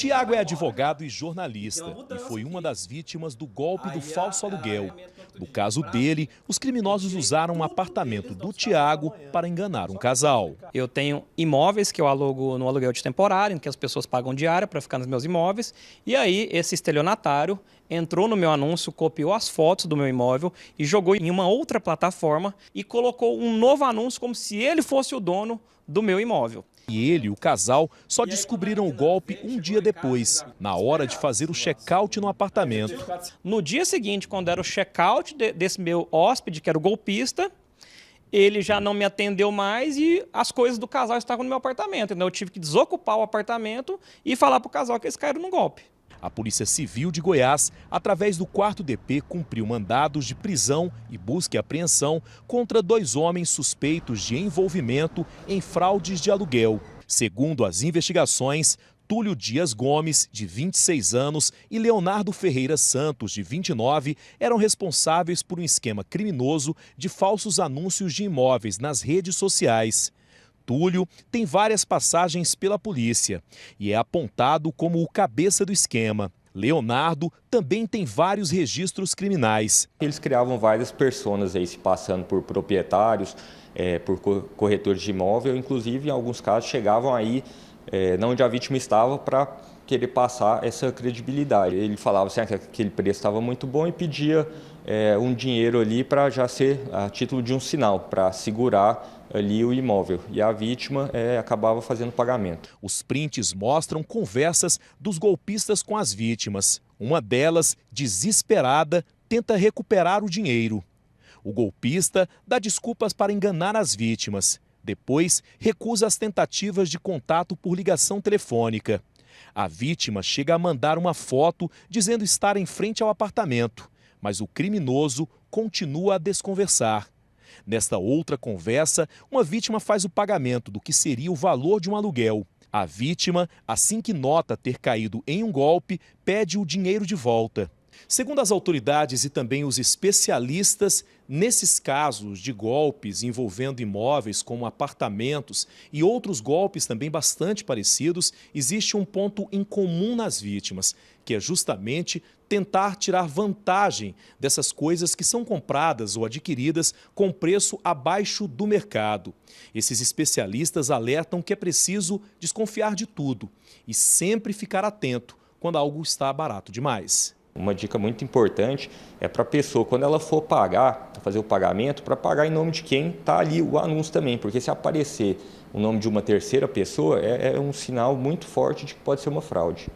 Tiago é advogado e jornalista então, e foi uma das vítimas do golpe do falso aluguel. No caso dele, os criminosos usaram um apartamento do Tiago para enganar um casal. Eu tenho imóveis que eu alugo no aluguel de temporário, em que as pessoas pagam diária para ficar nos meus imóveis. E aí, esse estelionatário entrou no meu anúncio, copiou as fotos do meu imóvel e jogou em uma outra plataforma e colocou um novo anúncio como se ele fosse o dono do meu imóvel. E ele, o casal, só descobriram o golpe um dia depois, na hora de fazer o check-out no apartamento. No dia seguinte, quando era o check-out desse meu hóspede, que era o golpista, ele já não me atendeu mais e as coisas do casal estavam no meu apartamento. Então eu tive que desocupar o apartamento e falar para o casal que eles caíram no golpe. A Polícia Civil de Goiás, através do 4 DP, cumpriu mandados de prisão e busca e apreensão contra dois homens suspeitos de envolvimento em fraudes de aluguel. Segundo as investigações, Túlio Dias Gomes, de 26 anos, e Leonardo Ferreira Santos, de 29, eram responsáveis por um esquema criminoso de falsos anúncios de imóveis nas redes sociais. Túlio tem várias passagens pela polícia e é apontado como o cabeça do esquema. Leonardo também tem vários registros criminais. Eles criavam várias pessoas aí se passando por proprietários, é, por corretores de imóvel, inclusive em alguns casos chegavam aí é, onde a vítima estava para querer passar essa credibilidade. Ele falava assim, que ah, aquele preço estava muito bom e pedia é, um dinheiro ali para já ser a título de um sinal, para segurar ali o imóvel. E a vítima é, acabava fazendo pagamento. Os prints mostram conversas dos golpistas com as vítimas. Uma delas, desesperada, tenta recuperar o dinheiro. O golpista dá desculpas para enganar as vítimas depois, recusa as tentativas de contato por ligação telefônica. A vítima chega a mandar uma foto dizendo estar em frente ao apartamento, mas o criminoso continua a desconversar. Nesta outra conversa, uma vítima faz o pagamento do que seria o valor de um aluguel. A vítima, assim que nota ter caído em um golpe, pede o dinheiro de volta. Segundo as autoridades e também os especialistas, nesses casos de golpes envolvendo imóveis como apartamentos e outros golpes também bastante parecidos, existe um ponto em comum nas vítimas, que é justamente tentar tirar vantagem dessas coisas que são compradas ou adquiridas com preço abaixo do mercado. Esses especialistas alertam que é preciso desconfiar de tudo e sempre ficar atento quando algo está barato demais. Uma dica muito importante é para a pessoa, quando ela for pagar, fazer o pagamento, para pagar em nome de quem está ali o anúncio também, porque se aparecer o nome de uma terceira pessoa, é, é um sinal muito forte de que pode ser uma fraude.